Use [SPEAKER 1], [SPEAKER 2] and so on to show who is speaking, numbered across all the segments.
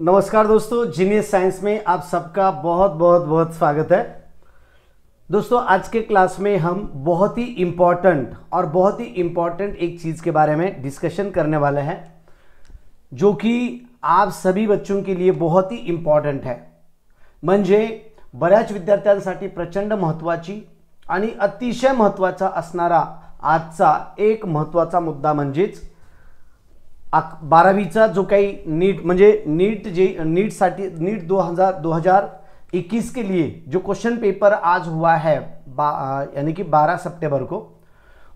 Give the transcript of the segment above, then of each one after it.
[SPEAKER 1] नमस्कार दोस्तों genius science में आप सबका बहुत बहुत बहुत स्वागत है दोस्तों आज के क्लास में हम बहुत ही इम्पॉर्टेंट और बहुत ही इम्पॉर्टेंट एक चीज़ के बारे में डिस्कशन करने वाले हैं जो कि आप सभी बच्चों के लिए बहुत ही इम्पॉर्टेंट है म्हणजे बऱ्याच विद्यार्थ्यांसाठी प्रचंड महत्त्वाची आणि अतिशय महत्त्वाचा असणारा आजचा एक महत्त्वाचा मुद्दा म्हणजेच अक का जो का नीट मजे नीट जे सा नीट दो हज़ार दो हज़ार इक्कीस के लिए जो क्वेश्चन पेपर आज हुआ है यानी कि 12 सितंबर को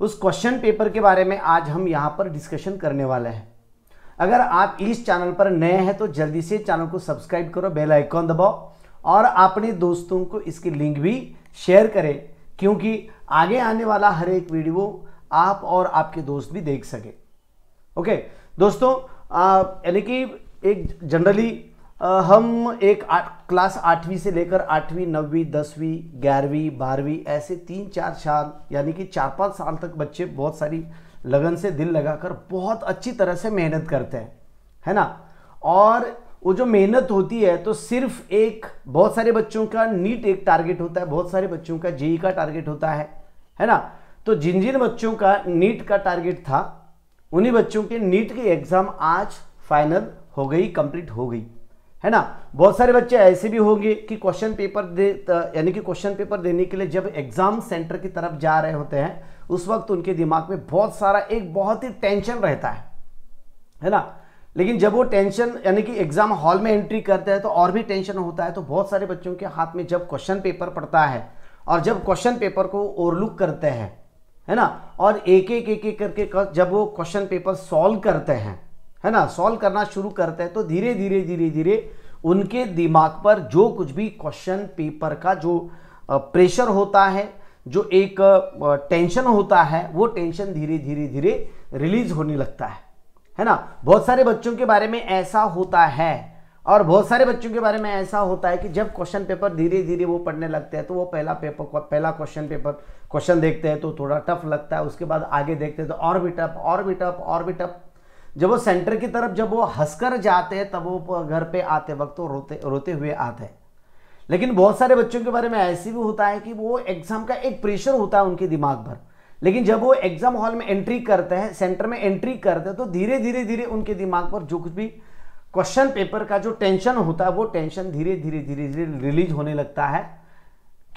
[SPEAKER 1] उस क्वेश्चन पेपर के बारे में आज हम यहाँ पर डिस्कशन करने वाले हैं अगर आप इस चैनल पर नए हैं तो जल्दी से चैनल को सब्सक्राइब करो बेल आइकॉन दबाओ और अपने दोस्तों को इसकी लिंक भी शेयर करें क्योंकि आगे आने वाला हर एक वीडियो आप और आपके दोस्त भी देख सके ओके दोस्तों यानी कि एक जनरली हम एक आठ क्लास आठवीं से लेकर आठवीं नौवीं दसवीं ग्यारहवीं बारहवीं ऐसे तीन चार साल यानी कि चार पाँच साल तक बच्चे बहुत सारी लगन से दिल लगाकर बहुत अच्छी तरह से मेहनत करते हैं है ना और वो जो मेहनत होती है तो सिर्फ एक बहुत सारे बच्चों का नीट एक टारगेट होता है बहुत सारे बच्चों का जेई का टारगेट होता है है ना तो जिन जिन बच्चों का नीट का टारगेट था उन्हीं बच्चों के नीट की एग्ज़ाम आज फाइनल हो गई कंप्लीट हो गई है ना बहुत सारे बच्चे ऐसे भी होंगे कि क्वेश्चन पेपर दे यानी कि क्वेश्चन पेपर देने के लिए जब एग्ज़ाम सेंटर की तरफ जा रहे होते हैं उस वक्त उनके दिमाग में बहुत सारा एक बहुत ही टेंशन रहता है है ना लेकिन जब वो टेंशन यानी कि एग्ज़ाम हॉल में एंट्री करते हैं तो और भी टेंशन होता है तो बहुत सारे बच्चों के हाथ में जब क्वेश्चन पेपर पड़ता है और जब क्वेश्चन पेपर को ओवरलुक करते हैं है ना और एक एक एक एक करके जब वो क्वेश्चन पेपर सॉल्व करते हैं है ना सॉल्व करना शुरू करते हैं तो धीरे धीरे धीरे धीरे उनके दिमाग पर जो कुछ भी क्वेश्चन पेपर का जो प्रेशर होता है जो एक टेंशन होता है वो टेंशन धीरे धीरे धीरे रिलीज होने लगता है है ना बहुत सारे बच्चों के बारे में ऐसा होता है और बहुत सारे बच्चों के बारे में ऐसा होता है कि जब क्वेश्चन पेपर धीरे धीरे वो पढ़ने लगते हैं तो वो पहला पेपर पहला क्वेश्चन पेपर क्वेश्चन देखते हैं तो थोड़ा टफ लगता है उसके बाद आगे देखते हैं तो और भी टफ और भी टफ और भी टफ जब वो सेंटर की तरफ जब वो हंसकर जाते हैं तब वो घर पे आते वक्त तो रोते रोते हुए आते हैं लेकिन बहुत सारे बच्चों के बारे में ऐसे भी होता है कि वो एग्ज़ाम का एक प्रेशर होता है उनके दिमाग पर लेकिन जब वो एग्ज़ाम हॉल में एंट्री करते हैं सेंटर में एंट्री करते हैं तो धीरे धीरे धीरे उनके दिमाग पर जो कुछ भी क्वेश्चन पेपर का जो टेंशन होता है वो टेंशन धीरे धीरे धीरे धीरे रिलीज होने लगता है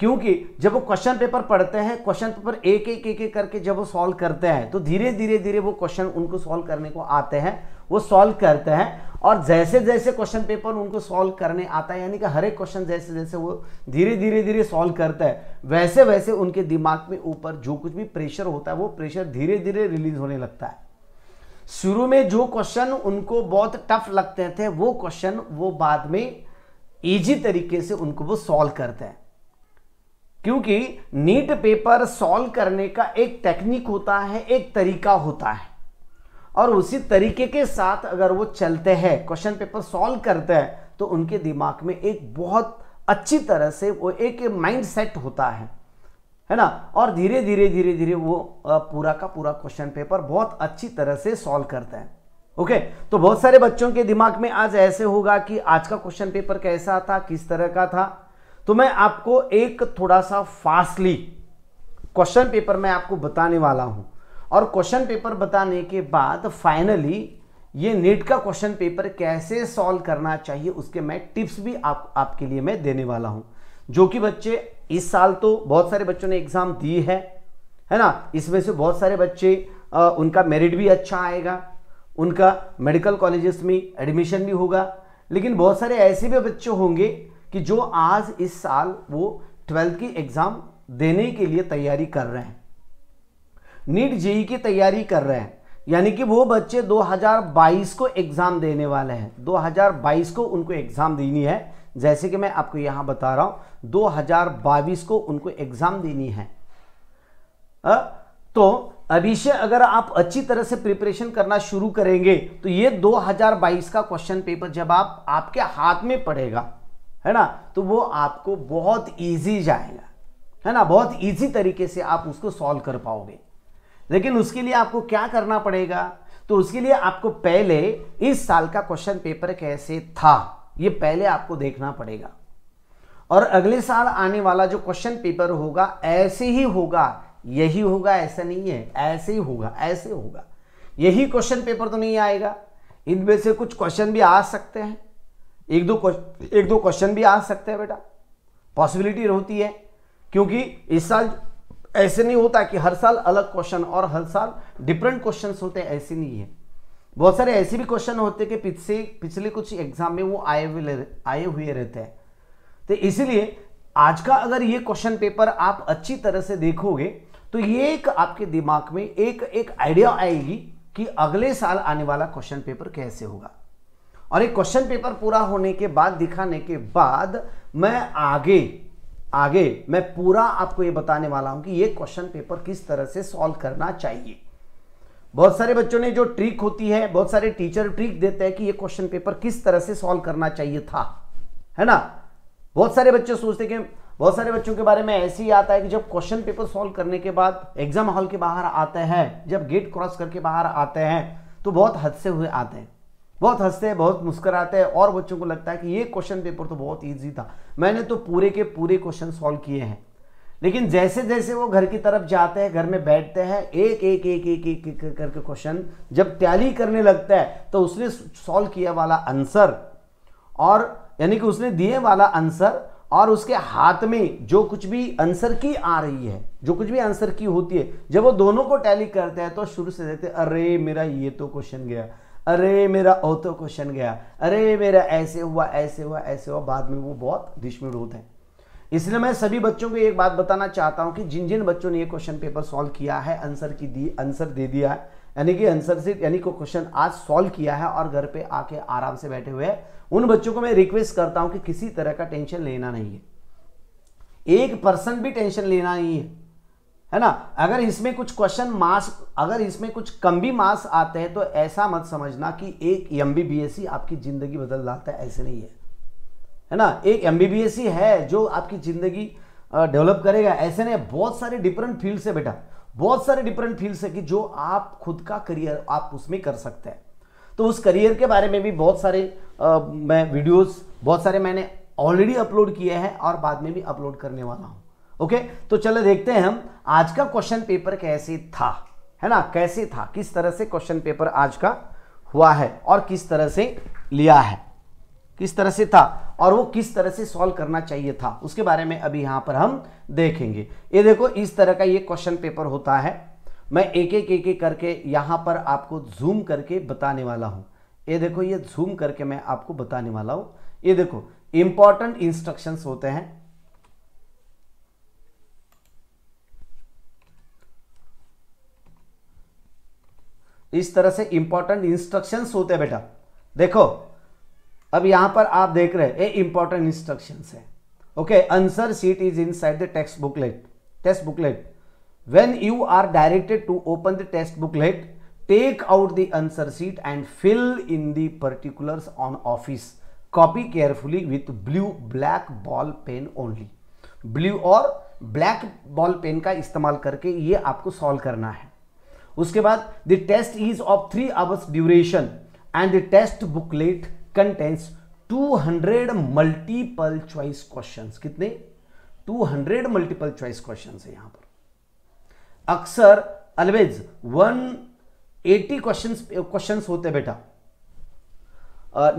[SPEAKER 1] क्योंकि जब वो क्वेश्चन पेपर पढ़ते हैं क्वेश्चन पेपर एक एक एक एक करके जब वो सॉल्व करते हैं तो धीरे धीरे धीरे वो क्वेश्चन उनको सॉल्व करने को आते हैं वो सॉल्व करते हैं और जैसे जैसे क्वेश्चन पेपर उनको सॉल्व करने आता है यानी कि हर एक क्वेश्चन जैसे जैसे वो धीरे धीरे धीरे सॉल्व करता है वैसे वैसे उनके दिमाग में ऊपर जो कुछ भी प्रेशर होता है वो प्रेशर धीरे धीरे रिलीज होने लगता है शुरू में जो क्वेश्चन उनको बहुत टफ लगते थे वो क्वेश्चन वो बाद में ईजी तरीके से उनको वो सॉल्व करते हैं क्योंकि नीट पेपर सॉल्व करने का एक टेक्निक होता है एक तरीका होता है और उसी तरीके के साथ अगर वो चलते हैं क्वेश्चन पेपर सॉल्व करते हैं तो उनके दिमाग में एक बहुत अच्छी तरह से वो एक माइंड सेट होता है है ना और धीरे धीरे धीरे धीरे वो पूरा का पूरा क्वेश्चन पेपर बहुत अच्छी तरह से सॉल्व करता है ओके okay, तो बहुत सारे बच्चों के दिमाग में आज ऐसे होगा कि आज का क्वेश्चन पेपर कैसा था किस तरह का था तो मैं आपको एक थोड़ा सा फास्टली क्वेश्चन पेपर मैं आपको बताने वाला हूं और क्वेश्चन पेपर बताने के बाद फाइनली ये नेट का क्वेश्चन पेपर कैसे सॉल्व करना चाहिए उसके मैं टिप्स भी आप आपके लिए मैं देने वाला हूं जो कि बच्चे इस साल तो बहुत सारे बच्चों ने एग्ज़ाम दी है है ना इसमें से बहुत सारे बच्चे आ, उनका मेरिट भी अच्छा आएगा उनका मेडिकल कॉलेजेस में एडमिशन भी होगा लेकिन बहुत सारे ऐसे भी बच्चे होंगे कि जो आज इस साल वो ट्वेल्थ की एग्ज़ाम देने के लिए तैयारी कर रहे हैं नीट जेई की तैयारी कर रहे हैं यानी कि वो बच्चे 2022 को एग्ज़ाम देने वाले हैं 2022 को उनको एग्ज़ाम देनी है जैसे कि मैं आपको यहां बता रहा हूं दो को उनको एग्ज़ाम देनी है आ? तो अभी से अगर आप अच्छी तरह से प्रिपरेशन करना शुरू करेंगे तो ये 2022 का क्वेश्चन पेपर जब आप आपके हाथ में पड़ेगा है ना तो वो आपको बहुत ईजी जाएगा है ना बहुत ईजी तरीके से आप उसको सॉल्व कर पाओगे लेकिन उसके लिए आपको क्या करना पड़ेगा तो उसके लिए आपको पहले इस साल का क्वेश्चन पेपर कैसे था ये पहले आपको देखना पड़ेगा और अगले साल आने वाला जो क्वेश्चन पेपर होगा ऐसे ही होगा यही होगा ऐसा नहीं है ऐसे ही होगा ऐसे होगा यही क्वेश्चन पेपर तो नहीं आएगा इनमें से कुछ क्वेश्चन भी आ सकते हैं एक दो एक दो क्वेश्चन भी आ सकते हैं बेटा पॉसिबिलिटी रहती है क्योंकि इस साल ऐसे नहीं होता कि हर साल अलग क्वेश्चन और हर साल डिफरेंट क्वेश्चन होते हैं ऐसे नहीं है बहुत सारे ऐसे भी क्वेश्चन होते हैं कि पिछले पिछले कुछ एग्जाम में वो आए हुए आए हुए रहते हैं तो इसीलिए आज का अगर ये क्वेश्चन पेपर आप अच्छी तरह से देखोगे तो ये एक आपके दिमाग में एक एक आइडिया आएगी कि अगले साल आने वाला क्वेश्चन पेपर कैसे होगा और ये क्वेश्चन पेपर पूरा होने के बाद दिखाने के बाद मैं आगे आगे मैं पूरा आपको ये बताने वाला हूं कि ये क्वेश्चन पेपर किस तरह से सॉल्व करना चाहिए बहुत सारे बच्चों ने जो ट्रिक होती है बहुत सारे टीचर ट्रिक देते हैं कि ये क्वेश्चन पेपर किस तरह से सॉल्व करना चाहिए था है ना बहुत सारे बच्चे सोचते कि बहुत सारे बच्चों के बारे में ऐसे ही आता है कि जब क्वेश्चन पेपर सॉल्व करने के बाद एग्जाम हॉल के बाहर आते हैं जब गेट क्रॉस करके बाहर आते हैं तो बहुत हदसे हुए आते हैं बहुत हंसते हैं बहुत मुस्कराते हैं और बच्चों को लगता है कि ये क्वेश्चन पेपर तो बहुत ईजी था मैंने तो पूरे के पूरे क्वेश्चन सॉल्व किए हैं लेकिन जैसे जैसे वो घर की तरफ जाते हैं घर में बैठते हैं एक एक एक एक एक, एक, करके क्वेश्चन जब टैली करने लगता है तो उसने सॉल्व किया वाला आंसर और यानी कि उसने दिए वाला आंसर और उसके हाथ में जो कुछ भी आंसर की आ रही है जो कुछ भी आंसर की होती है जब वो दोनों को टैली करते हैं तो शुरू से देते अरे मेरा ये तो क्वेश्चन गया अरे मेरा ओ तो क्वेश्चन गया अरे मेरा ऐसे हुआ ऐसे हुआ ऐसे हुआ बाद में वो बहुत डिशमिड होते हैं इसलिए मैं सभी बच्चों को एक बात बताना चाहता हूं कि जिन जिन बच्चों ने ये क्वेश्चन पेपर सॉल्व किया है आंसर की दी आंसर दे दिया है यानी कि आंसर से यानी को क्वेश्चन आज सॉल्व किया है और घर पे आके आराम से बैठे हुए हैं उन बच्चों को मैं रिक्वेस्ट करता हूं कि किसी तरह का टेंशन लेना नहीं है एक परसेंट भी टेंशन लेना नहीं है है ना अगर इसमें कुछ क्वेश्चन मार्क्स अगर इसमें कुछ कम भी मार्क्स आते हैं तो ऐसा मत समझना कि एक एम e आपकी ज़िंदगी बदल जाता है ऐसे नहीं है है ना एक एम ही e है जो आपकी ज़िंदगी डेवलप करेगा ऐसे नहीं बहुत सारे डिफरेंट फील्ड है बेटा बहुत सारे डिफरेंट फील्ड्स है कि जो आप खुद का करियर आप उसमें कर सकते हैं तो उस करियर के बारे में भी बहुत सारे आ, मैं वीडियोस बहुत सारे मैंने ऑलरेडी अपलोड किए हैं और बाद में भी अपलोड करने वाला हूं ओके तो चलो देखते हैं हम आज का क्वेश्चन पेपर कैसे था है ना कैसे था किस तरह से क्वेश्चन पेपर आज का हुआ है और किस तरह से लिया है किस तरह से था और वो किस तरह से सॉल्व करना चाहिए था उसके बारे में अभी यहां पर हम देखेंगे ये देखो इस तरह का ये क्वेश्चन पेपर होता है मैं एक एक एक एक करके यहां पर आपको जूम करके बताने वाला हूं ये देखो ये जूम करके मैं आपको बताने वाला हूं ये देखो इंपॉर्टेंट इंस्ट्रक्शंस होते हैं इस तरह से इंपॉर्टेंट इंस्ट्रक्शंस होते हैं बेटा देखो अब यहां पर आप देख रहे हैं ये इंपॉर्टेंट इंस्ट्रक्शन है okay answer sheet is inside the text booklet test booklet when you are directed to open the test booklet take out the answer sheet and fill in particular on office copy carefully with blue black ball pen only blue और black ball pen का इस्तेमाल करके ये आपको solve करना है उसके बाद the test is of three hours duration and the test booklet contents 200 multiple choice questions कितने 200 मल्टीपल चॉइस क्वेश्चंस है यहां पर अक्सर अलवेज 180 क्वेश्चंस क्वेश्चंस होते बेटा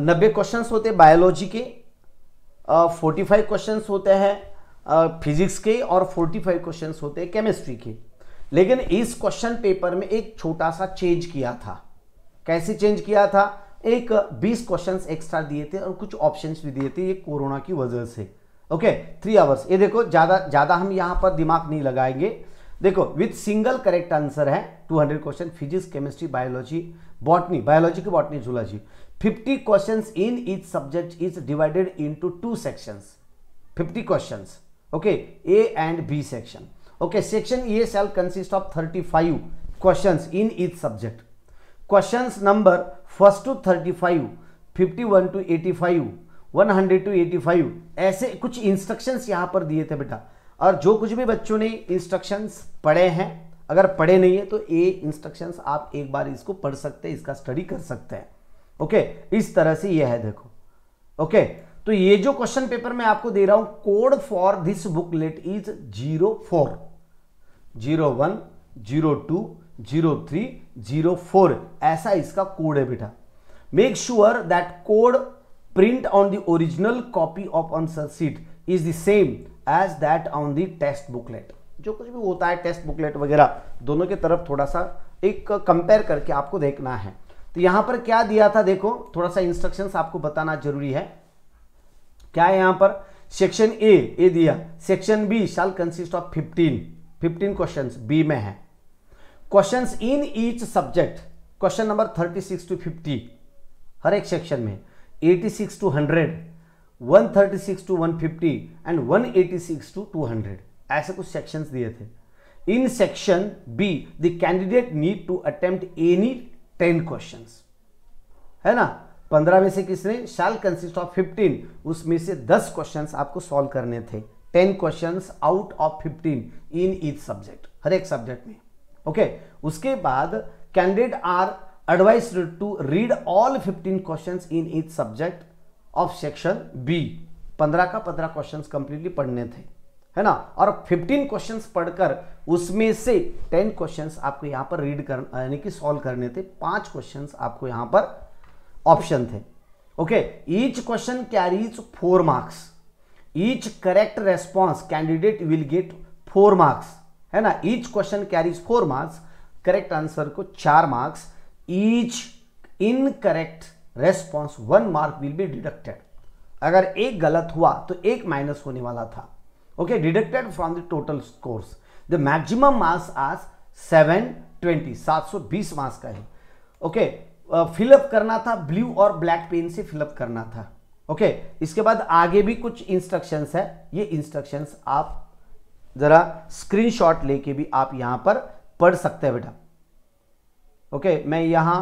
[SPEAKER 1] नब्बे क्वेश्चंस होते बायोलॉजी के फोर्टी फाइव क्वेश्चन होते हैं फिजिक्स के और फोर्टी फाइव क्वेश्चन होते हैं केमिस्ट्री के लेकिन इस क्वेश्चन पेपर में एक छोटा सा चेंज किया था कैसे चेंज किया था एक 20 क्वेश्चंस एक्स्ट्रा दिए थे और कुछ ऑप्शंस भी दिए थे ये कोरोना की वजह से ओके थ्री आवर्स ये देखो ज़्यादा ज़्यादा हम यहां पर दिमाग नहीं लगाएंगे देखो विथ सिंगल करेक्ट आंसर है 200 question physics chemistry biology botany biology की botany zoology 50 questions in each subject is divided into two sections 50 questions okay A and B section okay section A shall consist of 35 questions in each subject questions number first to thirty five fifty one to eighty five one hundred to eighty five ऐसे कुछ instructions यहाँ पर दिए थे बेटा और जो कुछ भी बच्चों ने इंस्ट्रक्शंस पढ़े हैं अगर पढ़े नहीं है तो ये इंस्ट्रक्शंस आप एक बार इसको पढ़ सकते हैं इसका स्टडी कर सकते हैं ओके इस तरह से ये है देखो ओके तो ये जो क्वेश्चन पेपर मैं आपको दे रहा हूं code for this booklet is zero four zero one zero two zero three zero four ऐसा इसका कोड है बेटा make sure that code print on the original copy of answer sheet is the same as that on the test booklet जो कुछ भी होता है test booklet वगैरह दोनों के तरफ थोड़ा सा एक कंपेयर करके आपको देखना है तो यहां पर क्या दिया था देखो थोड़ा सा इंस्ट्रक्शंस आपको बताना जरूरी है क्या है यहां पर सेक्शन ए ए दिया section B shall consist of 15 15 questions B में है questions in each subject question number 36 to 50 हर एक सेक्शन में 86 टू 100 136 टू 150 एंड 186 टू 200 ऐसे कुछ सेक्शंस दिए थे in section B the candidate need to attempt any 10 questions है ना 15 में से किसने शाल कंसिस्ट ऑफ 15 उसमें से 10 क्वेश्चंस आपको सॉल्व करने थे 10 questions out of 15 in each subject हर एक सब्जेक्ट में ओके उसके बाद candidate are advise to read all 15 questions in each subject of section B 15 का 15 क्वेश्चंस कंप्लीटली पढ़ने थे है ना और 15 क्वेश्चंस पढ़कर उसमें से 10 क्वेश्चंस आपको यहां पर रीड कर यानी कि सॉल्व करने थे पांच क्वेश्चंस आपको यहां पर ऑप्शन थे okay each question carries four marks each correct response candidate will get four marks है ना each question carries four marks correct answer को चार marks each incorrect response one mark will be deducted अगर एक गलत हुआ तो एक माइनस होने वाला था okay deducted from the total scores the maximum marks आज सेवन ट्वेंटी सात सौ बीस मार्क्स का है ओके फिलअप करना था ब्लू और ब्लैक पेन से फिलअप करना था ओके okay, इसके बाद आगे भी कुछ इंस्ट्रक्शंस है ये इंस्ट्रक्शंस आप ज़रा स्क्रीनशॉट लेके भी आप यहां पर पढ़ सकते हैं बेटा ओके मैं यहां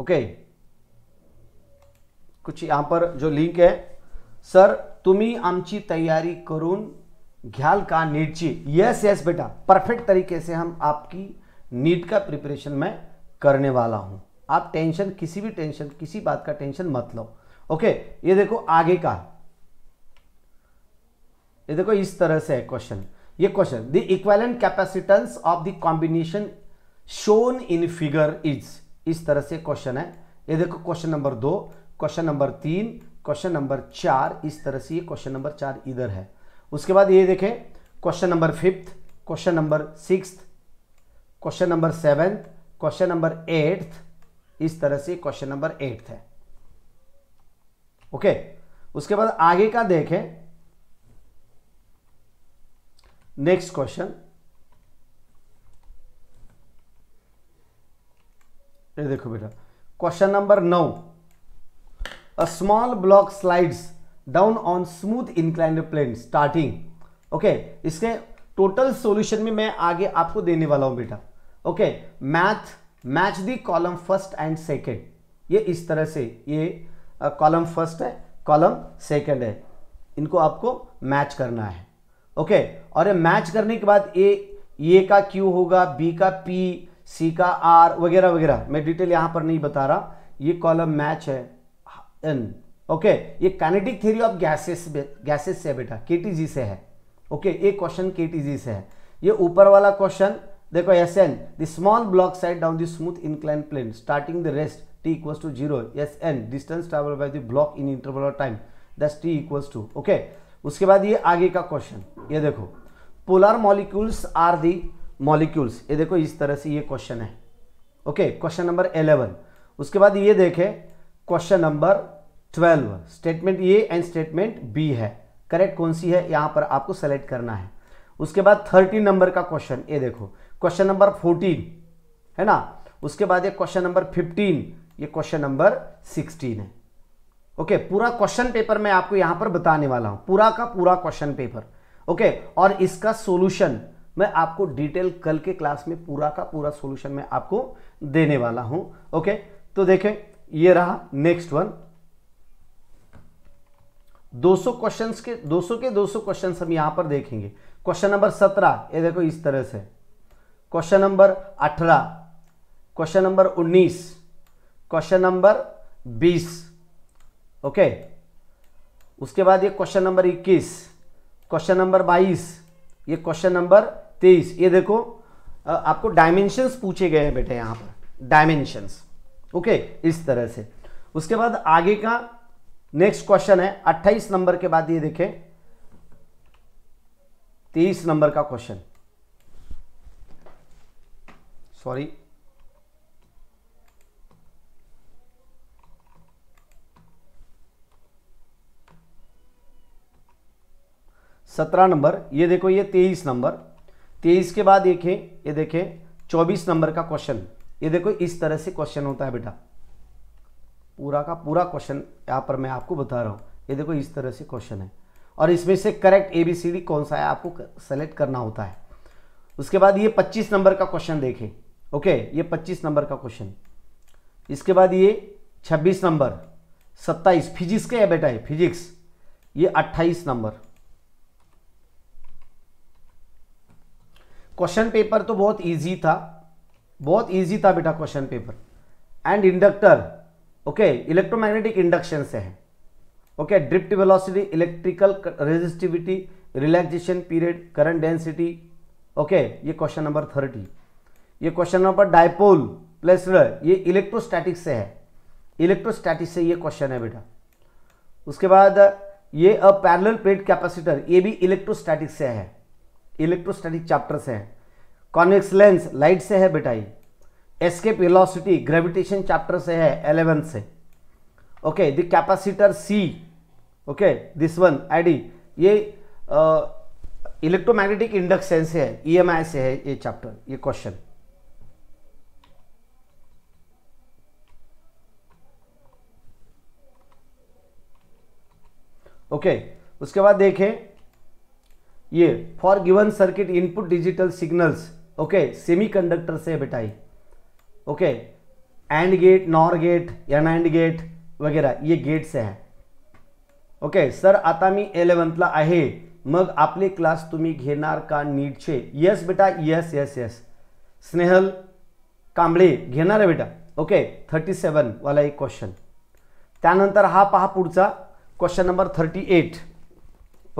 [SPEAKER 1] ओके okay. कुछ यहां पर जो लिंक है सर तुम्ही आम तैयारी करून घ्याल का नीट जी यस यस बेटा परफेक्ट तरीके से हम आपकी नीट का प्रिपरेशन मैं करने वाला हूं आप टेंशन किसी भी टेंशन किसी बात का टेंशन मत लो ओके ये देखो आगे का ये देखो इस तरह से है क्वेश्चन ये question the equivalent capacitance of the combination shown in figure is इस तरह से क्वेश्चन है ये देखो क्वेश्चन नंबर दो क्वेश्चन नंबर तीन क्वेश्चन नंबर चार इस तरह से ये क्वेश्चन नंबर चार इधर है उसके बाद ये देखें question number fifth question number six question number seventh question number eighth इस तरह से क्वेश्चन नंबर एट्थ है ओके उसके बाद आगे का देखें नेक्स्ट क्वेश्चन ये देखो बेटा क्वेश्चन नंबर नौ a small block slides down on smooth inclined plane starting okay इसके टोटल सॉल्यूशन में मैं आगे आपको देने वाला हूं बेटा okay math match the column first and second ये इस तरह से ये कॉलम फर्स्ट है कॉलम सेकेंड है इनको आपको मैच करना है ओके okay, और ये मैच करने के बाद ए ए का क्यू होगा बी का पी सी का आर वगैरह वगैरह मैं डिटेल यहां पर नहीं बता रहा ये कॉलम मैच है एन ओके ये kinetic theory of gases gases से बेटा केटीजी से है ओके ये क्वेश्चन केटीजी से है ये ऊपर वाला क्वेश्चन देखो S N the small block slide down the smooth incline plane starting the rest T equals to zero S N distance travel by the block in interval of time that's T equals to okay उसके बाद ये आगे का question ये देखो polar molecules are the molecules ये देखो इस तरह से ये क्वेश्चन है ओके क्वेश्चन नंबर 11 उसके बाद ये देखे question number twelve statement A and statement B है करेक्ट कौन सी है यहां पर आपको सेलेक्ट करना है उसके बाद थर्टीन नंबर का क्वेश्चन ये देखो क्वेश्चन नंबर फोर्टीन है ना उसके बाद ये क्वेश्चन नंबर फिफ्टीन ये क्वेश्चन नंबर सिक्सटीन है ओके okay, पूरा क्वेश्चन पेपर मैं आपको यहां पर बताने वाला हूं पूरा का पूरा क्वेश्चन पेपर ओके okay, और इसका सोल्यूशन मैं आपको डिटेल कल के क्लास में पूरा का पूरा सोल्यूशन मैं आपको देने वाला हूं ओके okay, तो देखें ये रहा नेक्स्ट वन 200 क्वेश्चंस के 200 के 200 क्वेश्चंस हम यहां पर देखेंगे क्वेश्चन नंबर 17 ये देखो इस तरह से question number 18 question number 19 question number 20 okay उसके बाद ये क्वेश्चन नंबर 21 क्वेश्चन नंबर 22 ये क्वेश्चन नंबर 23 ये देखो आपको डायमेंशंस पूछे गए हैं बेटे यहां पर डायमेंशंस ओके इस तरह से उसके बाद आगे का नेक्स्ट क्वेश्चन है 28 नंबर के बाद ये देखें 30 नंबर का क्वेश्चन सॉरी सत्रह नंबर ये देखो ये तेईस नंबर तेईस के बाद देखें ये देखें चौबीस नंबर का क्वेश्चन ये देखो इस तरह से क्वेश्चन होता है बेटा पूरा का पूरा क्वेश्चन यहाँ पर मैं आपको बता रहा हूँ ये देखो इस तरह से क्वेश्चन है और इसमें से correct A B C D कौन सा है आपको सेलेक्ट करना होता है उसके बाद ये 25 नंबर का क्वेश्चन देखें ओके ये 25 नंबर का क्वेश्चन इसके बाद ये 26 नंबर 27 फिजिक्स का बेटा है फिजिक्स ये 28 नंबर क्वेश्चन पेपर तो बहुत इजी था बहुत इजी था बेटा question paper and inductor okay electromagnetic induction से है okay drift velocity electrical resistivity relaxation period current density okay ये क्वेश्चन नंबर थर्टी ये क्वेश्चन नंबर डायपोल प्लस ये इलेक्ट्रोस्टैटिक से है इलेक्ट्रोस्टैटिक से ये क्वेश्चन है बेटा उसके बाद ये अ पैरेलल प्लेट कैपेसिटर ये भी इलेक्ट्रोस्टैटिक से है इलेक्ट्रोस्टैटिक चैप्टर से है कॉन्वेक्स लेंस लाइट से है बेटा ये एस्केप वेलोसिटी ग्रेविटेशन चैप्टर से है एलेवन से okay the capacitor C okay this one ID ये इलेक्ट्रोमैग्नेटिक इंडक्शन से है ईएमआई e से है ये चैप्टर ये क्वेश्चन ओके okay, उसके बाद देखें ये for given circuit input digital signals okay semiconductor से है बेटा ये okay and gate nor gate NAND gate वगैरे ये गेट्स आहे ओके सर आता मी एलेवन्थला आहे मग आपले क्लास तुम्ही घेणार का नीटचे येस बेटा yes yes yes Snehal Kamble घेणार आहे बेटा ओके थर्टी सेवनवाला एक क्वेश्चन त्यानंतर हा पहा पुढचा question number thirty eight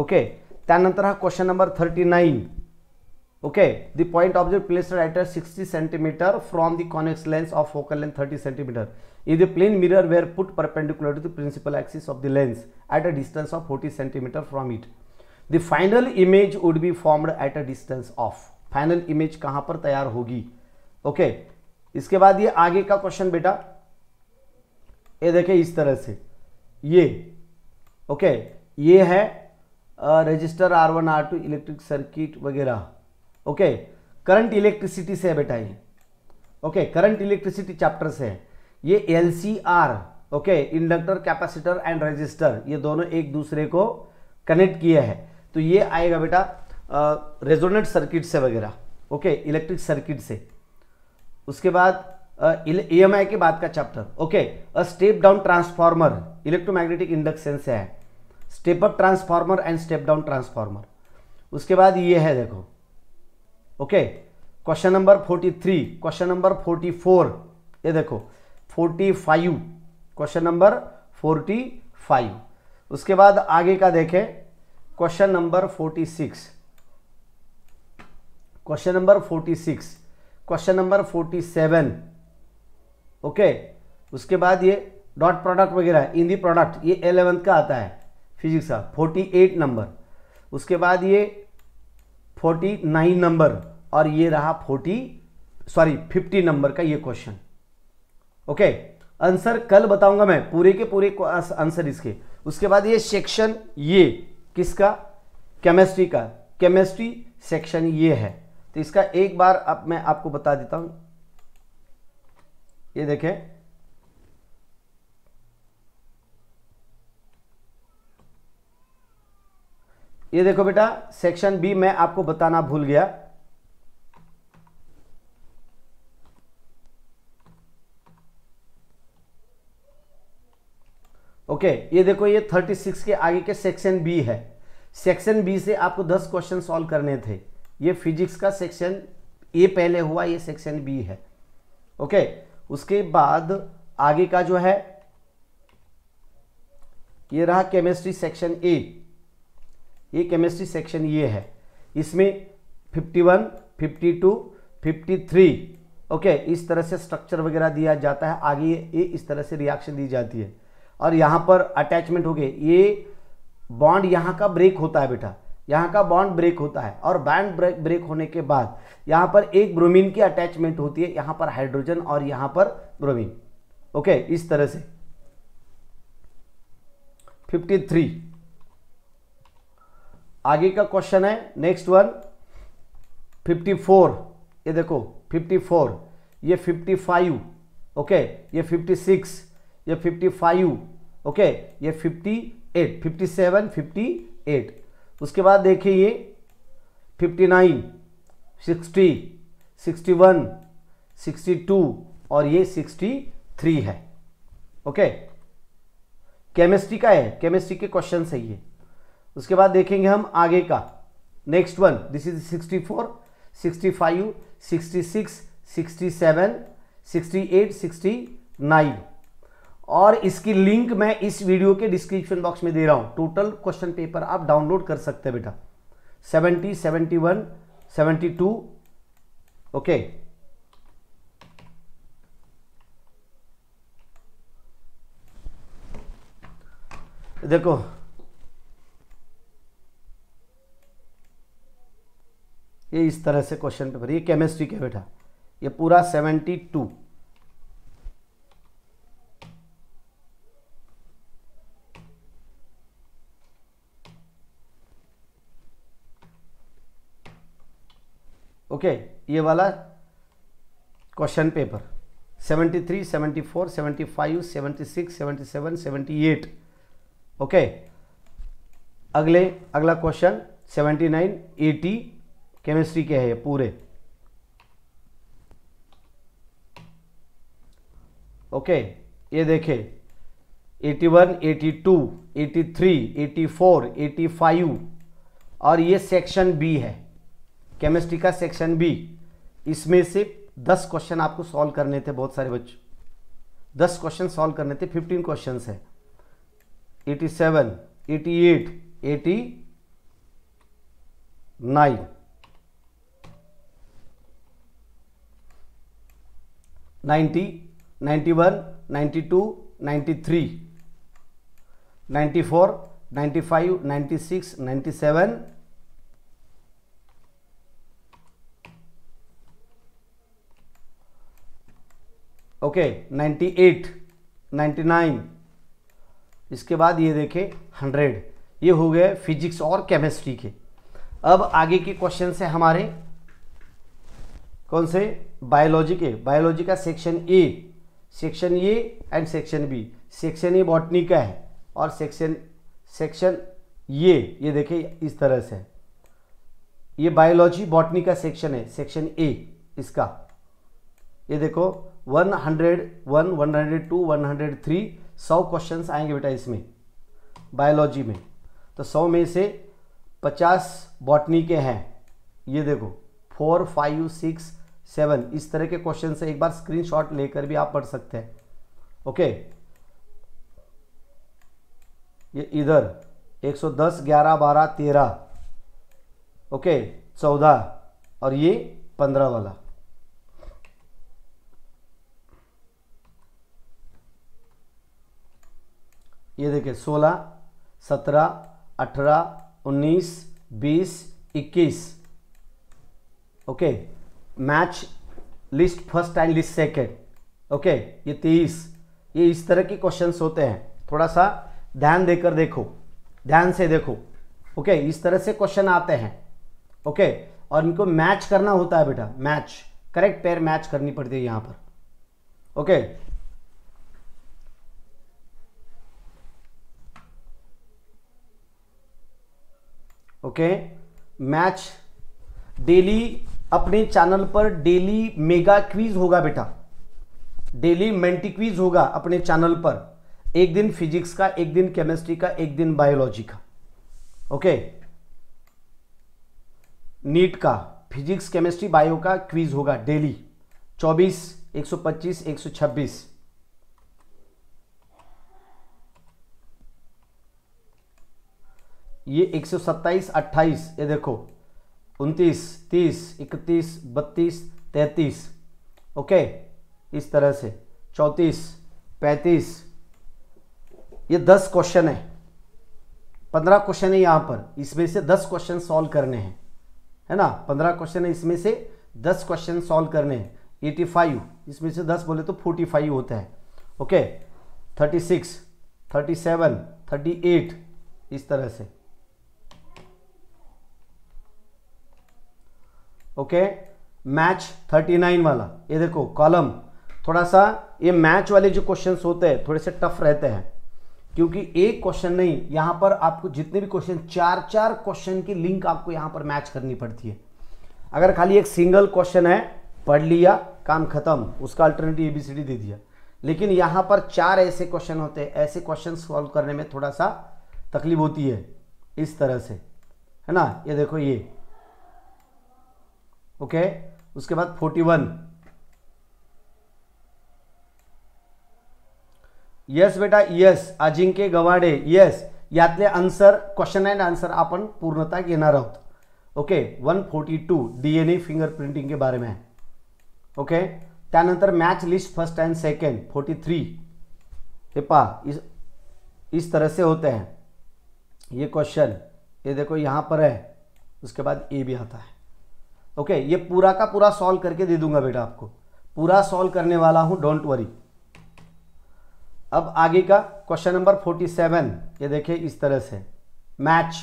[SPEAKER 1] okay त्यानंतर हा question number thirty nine okay the point object placed at a 60 cm from the convex lens of focal length 30 cm if the plane mirror were put perpendicular to the principal axis of the lens at a distance of 40 cm from it the final image would be formed at a distance of final image kahan par तैयार hogi okay. इसके बाद ये आगे का question बेटा ये देखिए इस तरह से ये ओके okay. ये है resistor R one R two electric circuit वगैरह ओके करंट इलेक्ट्रिसिटी से है बेटा ये ओके करंट इलेक्ट्रिसिटी चैप्टर से है ये L okay inductor capacitor and resistor ये दोनों एक दूसरे को कनेक्ट किए हैं तो ये आएगा बेटा रेजोनेट सर्किट से वगैरह ओके इलेक्ट्रिक सर्किट से उसके बाद ई एम आई के बाद का chapter okay uh step down transformer electromagnetic induction से है step up transformer and step down transformer उसके बाद ये है देखो okay question number forty three question number forty four ये देखो forty five question number forty five उसके बाद आगे का देखें question number forty six question number forty six question number forty seven okay उसके बाद ये डॉट प्रोडक्ट वगैरह इन दी प्रोडक्ट ये एलेवेंथ का आता है फिजिक्स का फोर्टी एट नंबर उसके बाद ये फोर्टी नाइन नंबर और ये रहा फोर्टी सॉरी फिफ्टी नंबर का ये क्वेश्चन ओके आंसर कल बताऊंगा मैं पूरे के पूरे आंसर इसके उसके बाद ये सेक्शन ये किसका केमिस्ट्री का केमिस्ट्री सेक्शन ये है तो इसका एक बार अब आप मैं आपको बता देता हूं ये देखें ये देखो बेटा सेक्शन बी में आपको बताना भूल गया ओके okay, ये देखो ये 36 के आगे के सेक्शन बी है सेक्शन बी से आपको 10 क्वेश्चन सॉल्व करने थे ये फिजिक्स का सेक्शन ए पहले हुआ ये सेक्शन बी है ओके okay, उसके बाद आगे का जो है ये रहा केमिस्ट्री सेक्शन ए ये केमिस्ट्री सेक्शन ये है इसमें 51, 52, 53 ओके इस तरह से स्ट्रक्चर वगैरह दिया जाता है आगे ये इस तरह से रिएक्शन दी जाती है और यहाँ पर अटैचमेंट हो गए ये बॉन्ड यहाँ का ब्रेक होता है बेटा यहाँ का बॉन्ड ब्रेक होता है और बैंड ब्रेक ब्रेक होने के बाद यहाँ पर एक ब्रोमीन की अटैचमेंट होती है यहाँ पर हाइड्रोजन और यहाँ पर ब्रोमीन ओके इस तरह से 53 आगे का क्वेश्चन है नेक्स्ट वन 54 ये देखो 54 ये 55 ओके ये 56 ये 55 ओके ये 58 57 58 उसके बाद देखिए ये 59 60 61 62 और ये 63 है ओके केमिस्ट्री का है केमिस्ट्री के क्वेश्चन सही है उसके बाद देखेंगे हम आगे का next one this is sixty four sixty five sixty six sixty seven sixty eight sixty nine और इसकी लिंक मैं इस वीडियो के डिस्क्रिप्शन बॉक्स में दे रहा हूँ टोटल क्वेश्चन पेपर आप डाउनलोड कर सकते हैं बेटा seventy 71, one seventy two okay देखो ये इस तरह से क्वेश्चन पेपर ये केमिस्ट्री के बेटा ये पूरा सेवेंटी टू ओके ये वाला question paper seventy three seventy four seventy five seventy six seventy seven seventy eight okay अगले अगला question seventy nine eighty chemistry के है ये पूरे ओके ये देखे 81, 82, 83, 84, 85 और ये सेक्शन बी है केमिस्ट्री का सेक्शन बी इसमें से 10 क्वेश्चन आपको सॉल्व करने थे बहुत सारे बच्चों 10 क्वेश्चन सॉल्व करने थे 15 क्वेश्चंस है 87, 88, 89 ninety one ninety two ninety three ninety four ninety five ninety six ninety seven okay ninety eight ninety nine इसके बाद ये देखें हंड्रेड ये हो गए फिजिक्स और केमिस्ट्री के अब आगे के क्वेश्चन से हमारे कौन से बायोलॉजी के बायोलॉजी का section A section A and section B section A botany का है और सेक्शन सेक्शन ये ये देखिए इस तरह से है ये बायोलॉजी बॉटनी का सेक्शन है सेक्शन ए इसका ये देखो 101 102 103 सौ क्वेश्चंस आएंगे बेटा इसमें बायोलॉजी में तो सौ में से पचास बॉटनी के हैं ये देखो फोर फाइव सिक्स सेवन इस तरह के क्वेश्चन से एक बार स्क्रीनशॉट लेकर भी आप पढ़ सकते हैं ओके ये इधर 110 11 12 13 ओके 14 और ये 15 वाला ये देखिए 16 17 18 19 20 21 okay match list first and list second okay ये तेईस ये इस तरह के क्वेश्चंस होते हैं थोड़ा सा ध्यान देकर देखो ध्यान से देखो ओके इस तरह से क्वेश्चन आते हैं ओके और इनको मैच करना होता है बेटा मैच करेक्ट पेयर मैच करनी पड़ती है यहां पर ओके ओके मैच डेली अपने चैनल पर डेली मेगा क्वीज होगा बेटा डेली मेंटी क्वीज होगा अपने चैनल पर एक दिन फिजिक्स का एक दिन केमिस्ट्री का एक दिन बायोलॉजी का ओके नीट का फिजिक्स केमिस्ट्री बायो का क्वीज होगा डेली 24, 125, 126 ये 127, 28 ये देखो उनतीस तीस इकतीस बत्तीस तैतीस ओके इस तरह से चौंतीस पैंतीस ये दस क्वेश्चन है पंद्रह क्वेश्चन है यहाँ पर इसमें से दस क्वेश्चन सॉल्व करने हैं है ना पंद्रह क्वेश्चन है इसमें से दस क्वेश्चन सॉल्व करने हैं एटी फाइव इसमें से दस बोले तो फोर्टी फाइव होता है okay thirty six thirty seven thirty eight इस तरह से ओके मैच 39 वाला ये देखो कॉलम थोड़ा सा ये मैच वाले जो क्वेश्चन होते हैं थोड़े से टफ रहते हैं क्योंकि एक क्वेश्चन नहीं यहाँ पर आपको जितने भी क्वेश्चन चार चार क्वेश्चन की लिंक आपको यहाँ पर मैच करनी पड़ती है अगर खाली एक सिंगल क्वेश्चन है पढ़ लिया काम खत्म उसका अल्टरनेटिव एबीसीडी दे दिया लेकिन यहाँ पर चार ऐसे क्वेश्चन होते हैं ऐसे क्वेश्चन सॉल्व करने में थोड़ा सा तकलीफ होती है इस तरह से है ना ये देखो ये ओके उसके बाद फोर्टी वन यस बेटा यस अजिंक्य गवाडे यस यातले आंसर क्वेश्चन एंड आंसर आपण पूर्णतः घेणार आहोत okay one forty two D N A finger printing के बारे में ओके त्यानंतर match list first and second forty three हे पा इस इस तरह से होते हैं ये क्वेश्चन ये देखो यहाँ पर है उसके बाद ए भी आता है ओके ये पूरा का पूरा सॉल्व करके दे दूंगा बेटा आपको पूरा सॉल्व करने वाला हूं डोंट वरी अब आगे का क्वेश्चन नंबर फोर्टी सेवन ये देखिए इस तरह से match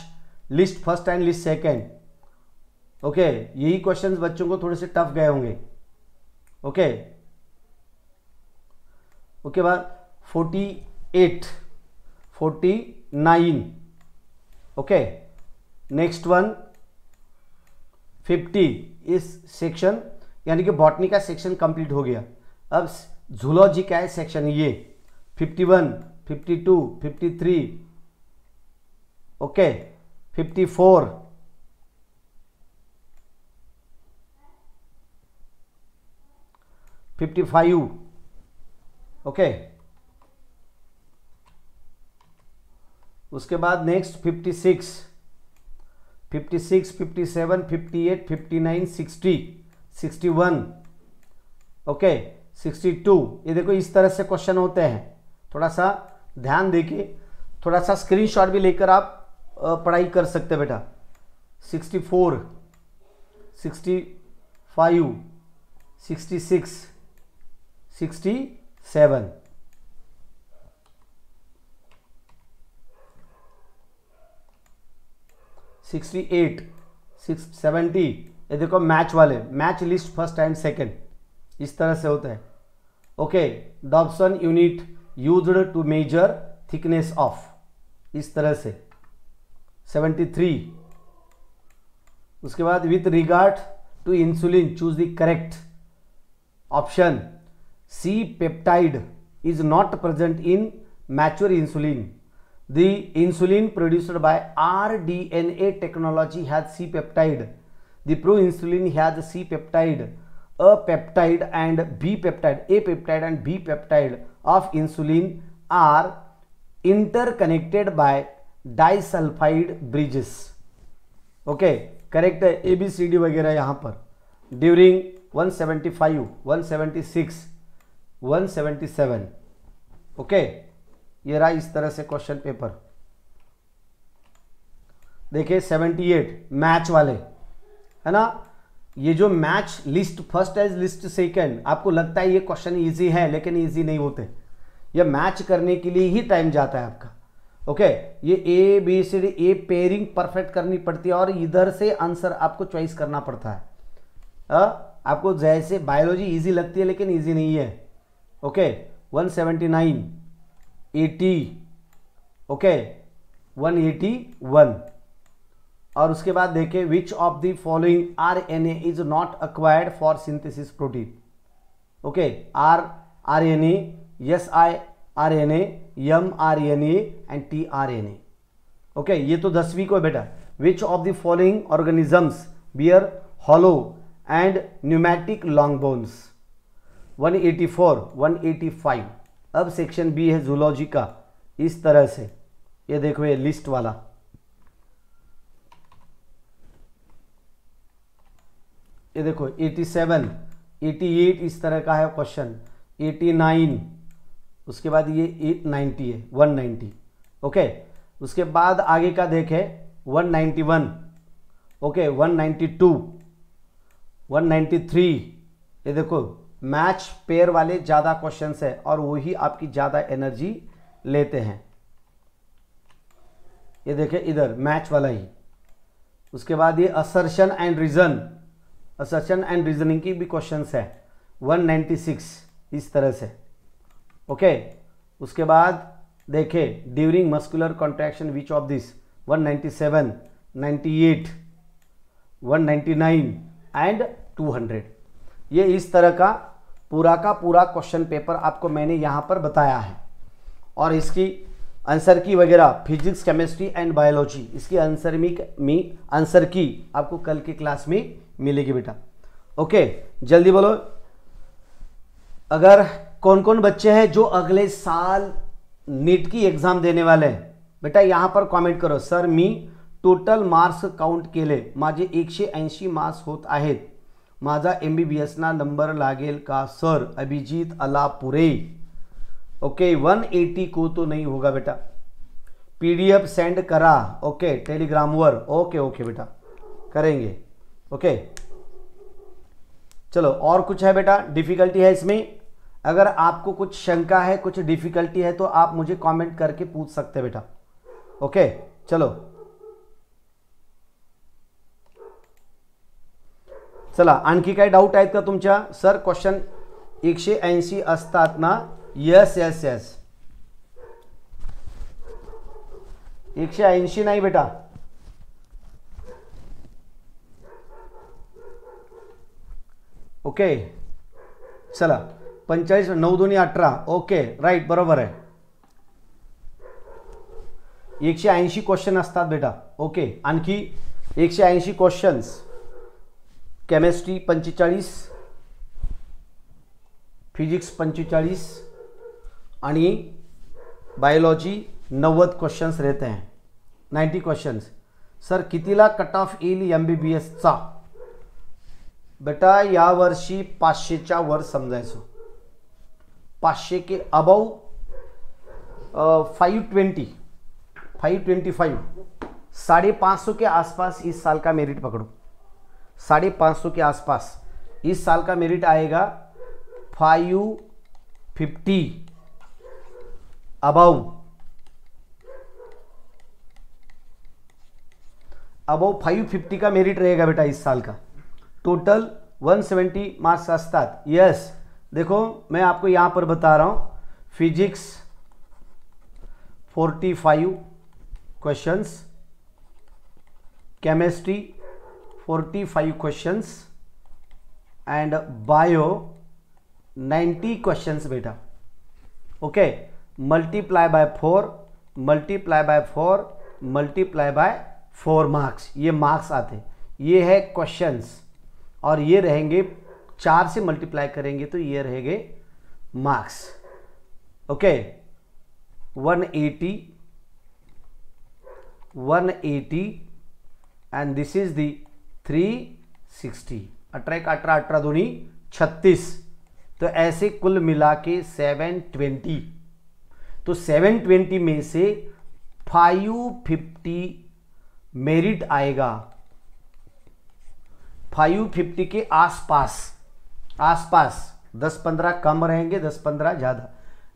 [SPEAKER 1] list first and list second okay यही क्वेश्चन बच्चों को थोड़े से टफ गए होंगे ओके ओके बाद forty eight forty nine okay next one fifty इस सेक्शन यानी कि बॉटनी का सेक्शन कंप्लीट हो गया अब जूलॉजी का है सेक्शन ये fifty fifty one two fifty three okay fifty four fifty five okay उसके बाद next fifty six fifty six fifty seven fifty eight fifty nine sixty sixty one okay sixty two ये देखो इस तरह से क्वेश्चन होते हैं थोड़ा सा ध्यान के थोड़ा सा स्क्रीनशॉट भी लेकर आप पढ़ाई कर सकते बेटा sixty four sixty five sixty six sixty seven sixty eight six seventy ये देखो मैच वाले match list first and second इस तरह से होता है okay Dobson unit use to measure thickness of इस तरह से सेवेंटी थ्री उसके बाद with regard to insulin choose the correct option C peptide is not present in mature insulin The insulin produced by rDNA technology has C-peptide. The proinsulin has C-peptide, a peptide and B-peptide. A peptide and B-peptide of insulin are interconnected by disulfide bridges. ओके correct है A B C D वगैरह यहाँ पर during 175, 176, 177, okay okay? ये रहा इस तरह से क्वेश्चन पेपर देखिए 78 मैच वाले है ना ये जो match list first as list second आपको लगता है ये क्वेश्चन इजी है लेकिन इजी नहीं होते ये मैच करने के लिए ही टाइम जाता है आपका ओके ये A B C D A pairing perfect करनी पड़ती है और इधर से आंसर आपको चॉइस करना पड़ता है आ, आपको जैसे बायोलॉजी इजी लगती है लेकिन इजी नहीं है okay okay, 179 eighty okay one eighty one और उसके बाद देखें which of the following R N A is not acquired for synthesis protein okay R R N A S I R N A M R N A and T R N A okay ये तो दसवीं को है बेटा which of the following organisms bear hollow and pneumatic long bones 184 185 अब section B है zoology का इस तरह से ये देखो ये लिस्ट वाला ये देखो 87, 88 इस तरह का है क्वेश्चन 89 उसके बाद ये 890 है 190 ओके उसके बाद आगे का देखें 191 ओके 192 193 ये देखो मैच पेयर वाले ज़्यादा क्वेश्चन है और वही आपकी ज़्यादा एनर्जी लेते हैं ये देखे इधर मैच वाला ही उसके बाद ये assertion and reason assertion and reasoning की भी क्वेश्चन है 196 इस तरह से ओके उसके बाद देखे during muscular contraction which of this 197, 98, 199 and 200 ये इस तरह का पूरा का पूरा क्वेश्चन पेपर आपको मैंने यहाँ पर बताया है और इसकी आंसर की वगैरह फिजिक्स केमिस्ट्री एंड बायोलॉजी इसकी आंसर मी मी आंसर की आपको कल की क्लास में मिलेगी बेटा ओके जल्दी बोलो अगर कौन कौन बच्चे हैं जो अगले साल नीट की एग्ज़ाम देने वाले हैं बेटा यहाँ पर कॉमेंट करो सर मी टोटल मार्क्स काउंट के लिए माजे एकशे ऐंशी मार्क्स होते हैं माझा एम बी बी एसना नंबर लागेल का sir Abhijit Alapure okay one eighty को तो नहीं होगा बेटा पी डी एफ सेंड करा ओके टेलीग्राम वर ओके ओके बेटा करेंगे ओके चलो और कुछ है बेटा डिफिकल्टी है इसमें अगर आपको कुछ शंका है कुछ डिफिकल्टी है तो आप मुझे कमेंट करके पूछ सकते बेटा ओके चलो चला आणखी काही डाऊट आहेत का तुमच्या सर क्वेश्चन एकशे ऐंशी असतात ना यस यस यस एकशे ऐंशी नाही बेटा ओके चला पंचेचाळीस नऊ दोन्ही अठरा ओके राईट बरोबर आहे एकशे ऐंशी क्वेश्चन असतात बेटा ओके आणखी एकशे ऐंशी क्वेश्चन्स केमेस्ट्री पंचेचाळीस फिजिक्स पंचेचाळीस आणि बायोलॉजी नव्वद क्वेश्चन्स रहते हैं नाईन्टी क्वेश्चन्स सर कितीला कट ऑफ येईल एम बी बी एसचा बेटा यावर्षी पाचशेच्या वर समजायचो पाचशे के about five twenty five twenty five साडेपाच के आसपास इस साल का मेरिट पकडू साढ़े पाँच सौ के आसपास इस साल का मेरिट आएगा five fifty above above five fifty का मेरिट रहेगा बेटा इस साल का टोटल वन सेवेंटी मार्क्स असतात यस देखो मैं आपको यहाँ पर बता रहा हूँ physics forty five questions chemistry forty five question and bio 90 question बेटा okay multiply by four multiply by four multiply by four marks ये मार्क्स आते ये है क्वेश्चन और ये रहेंगे चार से मल्टीप्लाई करेंगे तो ये रहेंगे marks okay one eighty one eighty and this is the three sixty अठारह एक अठारह अठारह धोनी छत्तीस तो ऐसे कुल मिला के सेवन ट्वेंटी तो सेवन ट्वेंटी में से फाइव फिफ्टी मेरिट आएगा फाइव फिफ्टी के आसपास आसपास दस पंद्रह कम रहेंगे दस पंद्रह ज़्यादा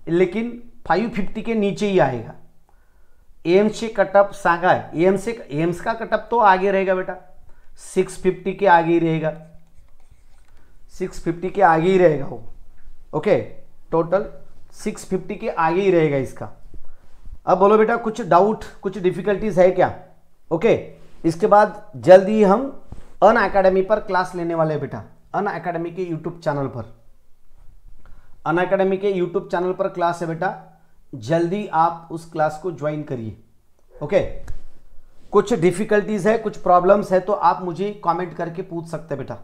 [SPEAKER 1] लेकिन फाइव फिफ्टी के नीचे ही आएगा एम्स से कटअप सांगा एम्स से एम्स का कटअप तो आगे रहेगा बेटा सिक्स फिफ्टी के आगे ही रहेगा सिक्स फिफ्टी के आगे ही रहेगा वो ओके टोटल सिक्स फिफ्टी के आगे ही रहेगा इसका अब बोलो बेटा कुछ डाउट कुछ डिफिकल्टीज है क्या ओके इसके बाद जल्द ही हम अन अकेडमी पर क्लास लेने वाले हैं बेटा अन अकेडमी के यूट्यूब चैनल पर अन अकेडमी के यूट्यूब चैनल पर क्लास है बेटा जल्दी आप उस क्लास को ज्वाइन करिए ओके कुछ डिफिकल्टीज है कुछ प्रॉब्लम्स है तो आप मुझे कमेंट करके पूछ सकते बेटा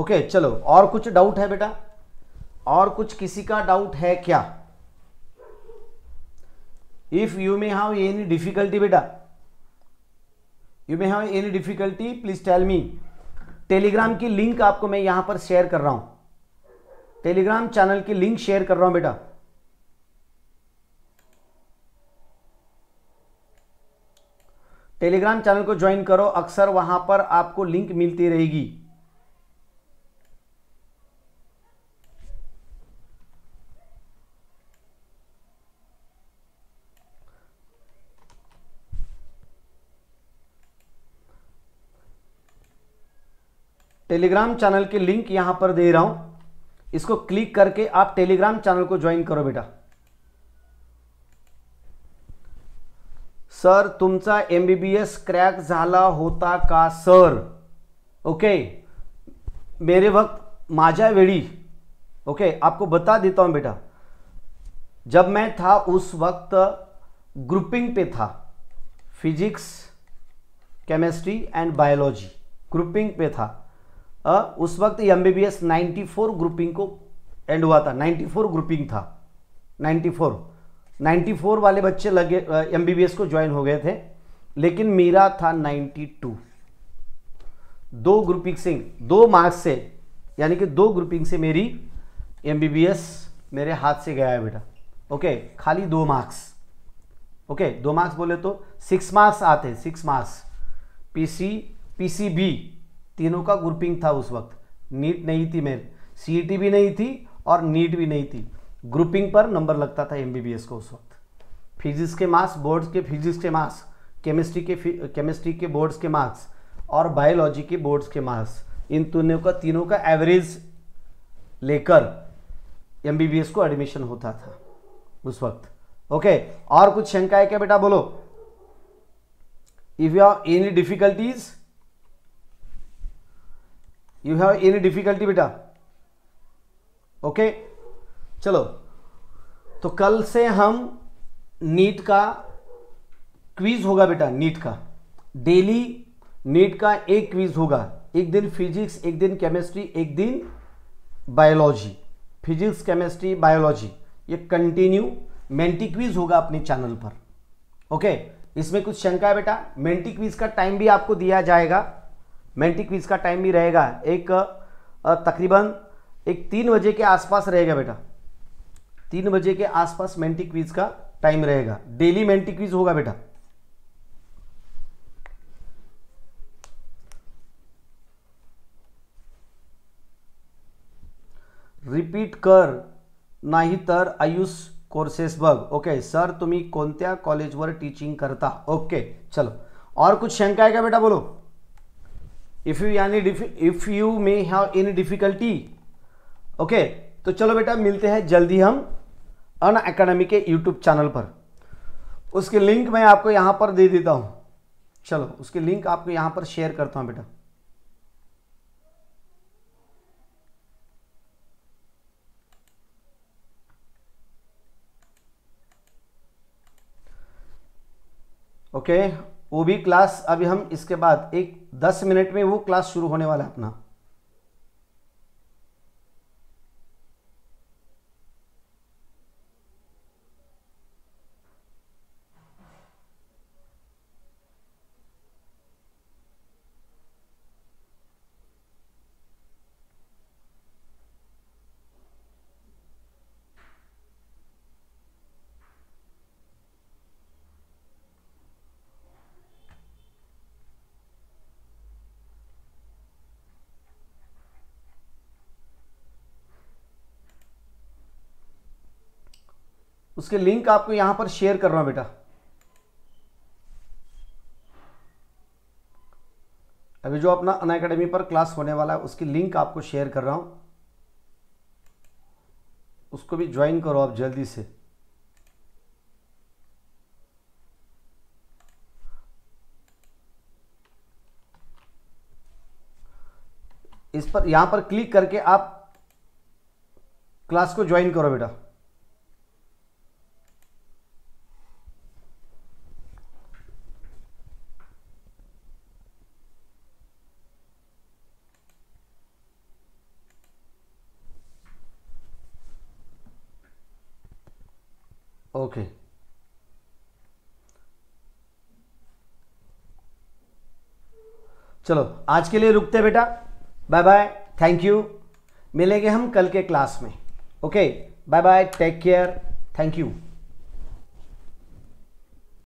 [SPEAKER 1] ओके चलो और कुछ डाउट है बेटा और कुछ किसी का डाउट है क्या if you may have any difficulty बेटा you may have any difficulty please tell me Telegram की लिंक आपको मैं यहां पर शेयर कर रहा हूं टेलीग्राम चैनल की लिंक शेयर कर रहा हूं बेटा टेलीग्राम चैनल को ज्वाइन करो अक्सर वहां पर आपको लिंक मिलती रहेगी टेलीग्राम चैनल के लिंक यहां पर दे रहा हूं इसको क्लिक करके आप टेलीग्राम चैनल को ज्वाइन करो बेटा सर तुमचा एमबीबीएस क्रैक झाला होता का सर ओके मेरे वक्त माजा वेड़ी ओके आपको बता देता हूं बेटा जब मैं था उस वक्त ग्रुपिंग पे था physics chemistry and biology grouping पे था आ, उस वक्त M B B S ninety four grouping को एंड हुआ था नाइन्टी फोर ग्रुपिंग था नाइन्टी फोर 94 वाले बच्चे लगे एम को ज्वाइन हो गए थे लेकिन मेरा था 92 दो ग्रुपिंग से दो मार्क्स से यानी कि दो ग्रुपिंग से मेरी एम मेरे हाथ से गया है बेटा ओके खाली दो मार्क्स ओके दो मार्क्स बोले तो सिक्स मार्क्स आते सिक्स मार्क्स पीसी पीसीबी तीनों का ग्रुपिंग था उस वक्त नीट नहीं थी मेरे टी e भी नहीं थी और नीट भी नहीं थी ग्रुपिंग पर नंबर लगता था एमबीबीएस को उस वक्त फिजिक्स के मार्क्स बोर्ड्स के फिजिक्स के मार्क्स केमिस्ट्री के केमिस्ट्री के बोर्ड्स के मार्क्स और बायोलॉजी के बोर्ड्स के मार्क्स इन तीनों का तीनों का एवरेज लेकर एमबीबीएस को एडमिशन होता था उस वक्त ओके और कुछ शंका है क्या बेटा बोलो if you have any difficulties you have any difficulty बेटा ओके okay? चलो तो कल से हम नीट का क्वीज़ होगा बेटा नीट का डेली नीट का एक क्वीज़ होगा एक दिन फिजिक्स एक दिन केमिस्ट्री एक दिन बायोलॉजी फिजिक्स केमिस्ट्री बायोलॉजी ये कंटिन्यू मेंटी क्वीज़ होगा अपने चैनल पर ओके इसमें कुछ शंका है बेटा मेंटी क्वीज़ का टाइम भी आपको दिया जाएगा मेंटी क्वीज का टाइम भी रहेगा एक तकरीबन एक तीन बजे के आसपास रहेगा बेटा तीन बजे के आसपास मेंटी क्विज का टाइम रहेगा डेली मेंटी क्विज होगा बेटा रिपीट कर नहीं तर आयुष कोर्सेस बग ओके सर तुम्हें तुम्ही कॉलेज वर टीचिंग करता ओके चलो और कुछ शंका है क्या बेटा बोलो इफ यू यानी if you may have any difficulty okay तो चलो बेटा मिलते हैं जल्दी हम अन अकेडमी के यूट्यूब चैनल पर उसकी लिंक मैं आपको यहाँ पर दे देता हूँ चलो उसकी लिंक आपको यहाँ पर शेयर करता हूँ बेटा ओके okay, वो भी क्लास अभी हम इसके बाद एक दस मिनट में वो क्लास शुरू होने वाला है अपना उसके लिंक आपको यहां पर शेयर कर रहा हूं बेटा अभी जो अपना अन अकेडमी पर क्लास होने वाला है उसकी लिंक आपको शेयर कर रहा हूं उसको भी ज्वाइन करो आप जल्दी से इस पर यहां पर क्लिक करके आप क्लास को ज्वाइन करो बेटा चलो आज के लिए रुकते बेटा बाय बाय थैंक यू मिलेंगे हम कल के क्लास में okay bye bye take care thank you